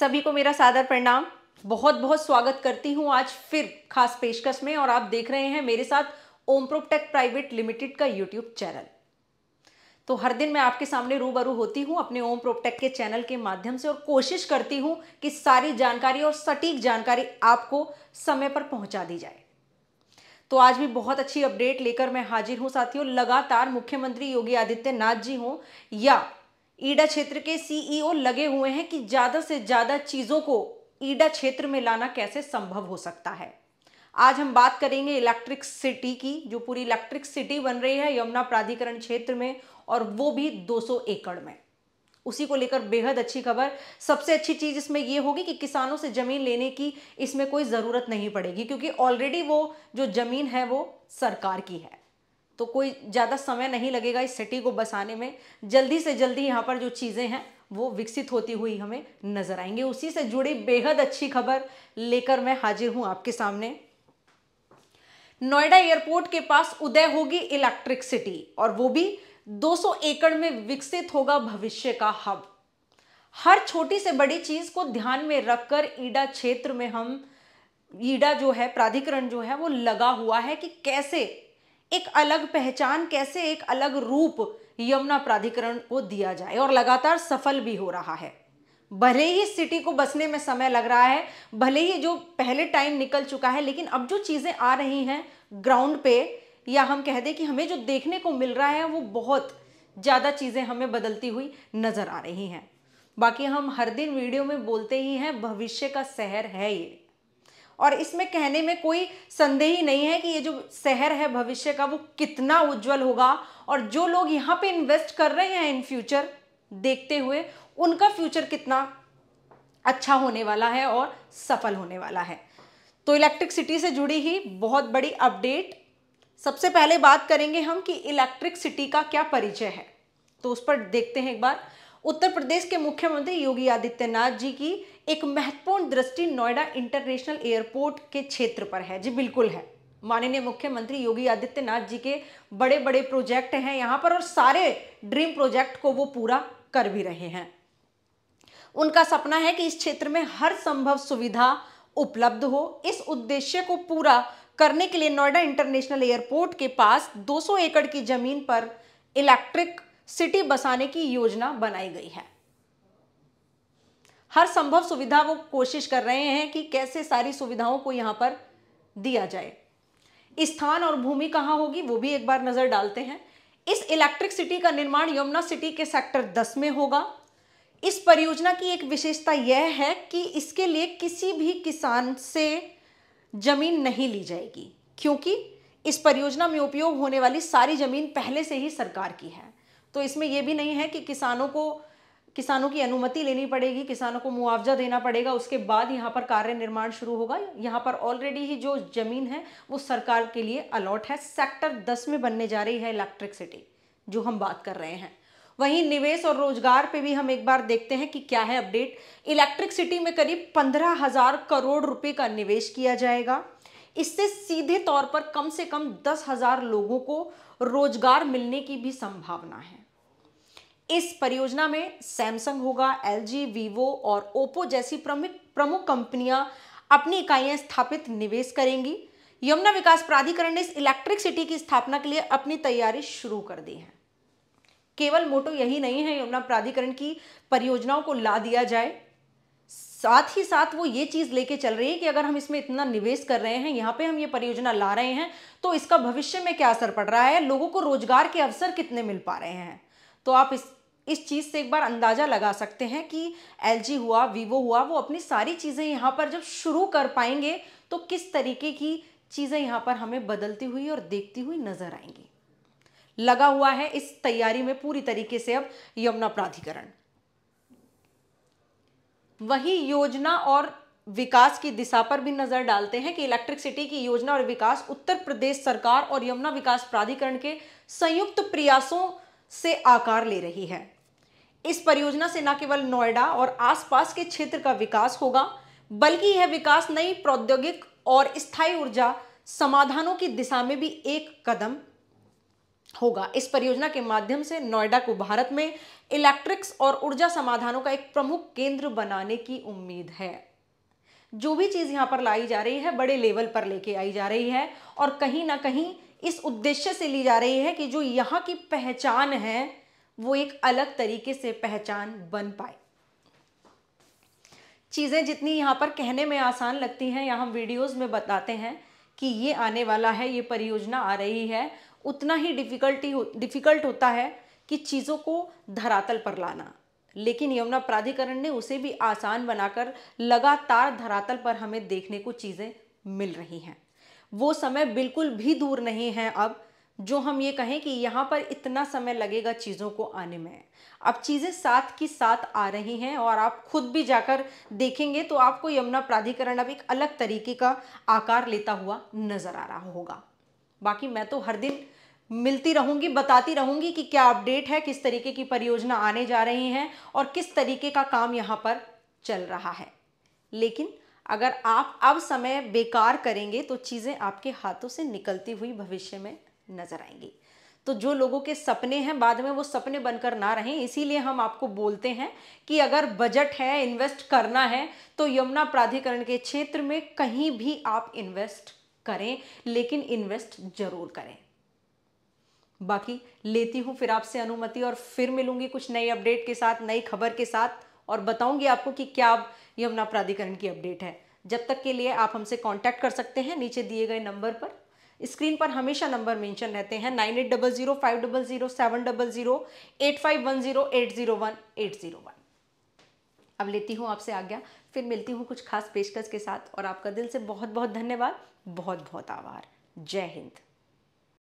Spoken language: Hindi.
सभी को मेरा सादर प्रणाम बहुत बहुत स्वागत करती हूँ आज फिर खास पेशकश में और आप देख रहे हैं मेरे साथ ओम प्रोटेक प्राइवेट लिमिटेड का यूट्यूब चैनल तो हर दिन मैं आपके सामने रूबरू होती हूँ अपने ओम प्रोटेक के चैनल के माध्यम से और कोशिश करती हूँ कि सारी जानकारी और सटीक जानकारी आपको समय पर पहुंचा दी जाए तो आज भी बहुत अच्छी अपडेट लेकर मैं हाजिर हूँ साथियों लगातार मुख्यमंत्री योगी आदित्यनाथ जी हों या ईडा क्षेत्र के सीईओ e लगे हुए हैं कि ज़्यादा से ज़्यादा चीज़ों को ईडा क्षेत्र में लाना कैसे संभव हो सकता है आज हम बात करेंगे इलेक्ट्रिक सिटी की जो पूरी इलेक्ट्रिक सिटी बन रही है यमुना प्राधिकरण क्षेत्र में और वो भी 200 एकड़ में उसी को लेकर बेहद अच्छी खबर सबसे अच्छी चीज़ इसमें यह होगी कि किसानों से ज़मीन लेने की इसमें कोई ज़रूरत नहीं पड़ेगी क्योंकि ऑलरेडी वो जो ज़मीन है वो सरकार की है तो कोई ज़्यादा समय नहीं लगेगा इस सिटी को बसाने में जल्दी से जल्दी यहाँ पर जो चीज़ें हैं वो विकसित होती हुई हमें नजर आएंगे उसी से जुड़ी बेहद अच्छी खबर लेकर मैं हाजिर हूँ आपके सामने नोएडा एयरपोर्ट के पास उदय होगी इलेक्ट्रिक सिटी और वो भी 200 एकड़ में विकसित होगा भविष्य का हब हर छोटी से बड़ी चीज को ध्यान में रखकर ईडा क्षेत्र में हम ईडा जो है प्राधिकरण जो है वो लगा हुआ है कि कैसे एक अलग पहचान कैसे एक अलग रूप यमुना प्राधिकरण को दिया जाए और लगातार सफल भी हो रहा है भले ही सिटी को बसने में समय लग रहा है भले ही जो पहले टाइम निकल चुका है लेकिन अब जो चीज़ें आ रही हैं ग्राउंड पे या हम कह दें कि हमें जो देखने को मिल रहा है वो बहुत ज़्यादा चीज़ें हमें बदलती हुई नज़र आ रही हैं बाकी हम हर दिन वीडियो में बोलते ही हैं भविष्य का शहर है ये और इसमें कहने में कोई संदेह ही नहीं है कि ये जो शहर है भविष्य का वो कितना उज्जवल होगा और जो लोग यहाँ पे इन्वेस्ट कर रहे हैं इन फ्यूचर देखते हुए उनका फ्यूचर कितना अच्छा होने वाला है और सफल होने वाला है तो इलेक्ट्रिक सिटी से जुड़ी ही बहुत बड़ी अपडेट सबसे पहले बात करेंगे हम कि इलेक्ट्रिक सिटी का क्या परिचय है तो उस पर देखते हैं एक बार उत्तर प्रदेश के मुख्यमंत्री योगी आदित्यनाथ जी की एक महत्वपूर्ण दृष्टि नोएडा इंटरनेशनल एयरपोर्ट के क्षेत्र पर है जी बिल्कुल है माननीय मुख्यमंत्री योगी आदित्यनाथ जी के बड़े बड़े प्रोजेक्ट हैं यहाँ पर और सारे ड्रीम प्रोजेक्ट को वो पूरा कर भी रहे हैं उनका सपना है कि इस क्षेत्र में हर संभव सुविधा उपलब्ध हो इस उद्देश्य को पूरा करने के लिए नोएडा इंटरनेशनल एयरपोर्ट के पास 200 एकड़ की जमीन पर इलेक्ट्रिक सिटी बसाने की योजना बनाई गई है हर संभव सुविधा वो कोशिश कर रहे हैं कि कैसे सारी सुविधाओं को यहाँ पर दिया जाए स्थान और भूमि कहाँ होगी वो भी एक बार नज़र डालते हैं इस इलेक्ट्रिक सिटी का निर्माण यमुना सिटी के सेक्टर दस में होगा इस परियोजना की एक विशेषता यह है कि इसके लिए किसी भी किसान से जमीन नहीं ली जाएगी क्योंकि इस परियोजना में उपयोग होने वाली सारी जमीन पहले से ही सरकार की है तो इसमें यह भी नहीं है कि किसानों को किसानों की अनुमति लेनी पड़ेगी किसानों को मुआवजा देना पड़ेगा उसके बाद यहाँ पर कार्य निर्माण शुरू होगा यहाँ पर ऑलरेडी ही जो ज़मीन है वो सरकार के लिए अलॉट है सेक्टर दस में बनने जा रही है इलेक्ट्रिक सिटी जो हम बात कर रहे हैं वहीं निवेश और रोजगार पे भी हम एक बार देखते हैं कि क्या है अपडेट इलेक्ट्रिक सिटी में करीब पंद्रह हजार करोड़ रुपए का निवेश किया जाएगा इससे सीधे तौर पर कम से कम दस हजार लोगों को रोजगार मिलने की भी संभावना है इस परियोजना में सैमसंग होगा एलजी, वीवो और ओप्पो जैसी प्रमुख प्रमुख कंपनियां अपनी इकाइयां स्थापित निवेश करेंगी यमुना विकास प्राधिकरण ने इस इलेक्ट्रिक सिटी की स्थापना के लिए अपनी तैयारी शुरू कर दी है केवल मोटो यही नहीं है यमुना प्राधिकरण की परियोजनाओं को ला दिया जाए साथ ही साथ वो ये चीज़ लेके चल रही है कि अगर हम इसमें इतना निवेश कर रहे हैं यहाँ पे हम ये परियोजना ला रहे हैं तो इसका भविष्य में क्या असर पड़ रहा है लोगों को रोजगार के अवसर कितने मिल पा रहे हैं तो आप इस इस चीज़ से एक बार अंदाज़ा लगा सकते हैं कि एल हुआ वीवो हुआ वो अपनी सारी चीज़ें यहाँ पर जब शुरू कर पाएंगे तो किस तरीके की चीज़ें यहाँ पर हमें बदलती हुई और देखती हुई नज़र आएंगी लगा हुआ है इस तैयारी में पूरी तरीके से अब यमुना प्राधिकरण वही योजना और विकास की दिशा पर भी नजर डालते हैं कि इलेक्ट्रिसिटी की योजना और विकास उत्तर प्रदेश सरकार और यमुना विकास प्राधिकरण के संयुक्त प्रयासों से आकार ले रही है इस परियोजना से न केवल नोएडा और आसपास के क्षेत्र का विकास होगा बल्कि यह विकास नई प्रौद्योगिक और स्थायी ऊर्जा समाधानों की दिशा में भी एक कदम होगा इस परियोजना के माध्यम से नोएडा को भारत में इलेक्ट्रिक्स और ऊर्जा समाधानों का एक प्रमुख केंद्र बनाने की उम्मीद है जो भी चीज़ यहां पर लाई जा रही है बड़े लेवल पर लेके आई जा रही है और कहीं ना कहीं इस उद्देश्य से ली जा रही है कि जो यहाँ की पहचान है वो एक अलग तरीके से पहचान बन पाए चीज़ें जितनी यहाँ पर कहने में आसान लगती हैं या हम वीडियोस में बताते हैं कि ये आने वाला है ये परियोजना आ रही है उतना ही डिफ़िकल्टी हो डिफ़िकल्ट होता है कि चीज़ों को धरातल पर लाना लेकिन यमुना प्राधिकरण ने उसे भी आसान बनाकर लगातार धरातल पर हमें देखने को चीज़ें मिल रही हैं वो समय बिल्कुल भी दूर नहीं है अब जो हम ये कहें कि यहाँ पर इतना समय लगेगा चीज़ों को आने में अब चीज़ें साथ की साथ आ रही हैं और आप खुद भी जाकर देखेंगे तो आपको यमुना प्राधिकरण अब एक अलग तरीके का आकार लेता हुआ नज़र आ रहा होगा बाकी मैं तो हर दिन मिलती रहूंगी बताती रहूंगी कि क्या अपडेट है किस तरीके की परियोजना आने जा रही हैं और किस तरीके का काम यहाँ पर चल रहा है लेकिन अगर आप अब समय बेकार करेंगे तो चीज़ें आपके हाथों से निकलती हुई भविष्य में नजर आएंगी तो जो लोगों के सपने हैं बाद में वो सपने बनकर ना रहें इसीलिए हम आपको बोलते हैं कि अगर बजट है इन्वेस्ट करना है तो यमुना प्राधिकरण के क्षेत्र में कहीं भी आप इन्वेस्ट करें लेकिन इन्वेस्ट जरूर करें बाकी लेती हूं फिर आपसे अनुमति और फिर मिलूंगी कुछ नई अपडेट के साथ नई खबर के साथ और बताऊंगी आपको कि क्या अब यमुना प्राधिकरण की अपडेट है जब तक के लिए आप हमसे कॉन्टैक्ट कर सकते हैं नीचे दिए गए नंबर पर स्क्रीन पर हमेशा नंबर मेंशन रहते हैं nine eight double zero five double zero seven double zero eight five one zero eight zero one eight zero one अब लेती हूँ आपसे आज्ञा फिर मिलती हूँ कुछ खास पेशकश के साथ और आपका दिल से बहुत बहुत धन्यवाद बहुत बहुत आभार जय हिंद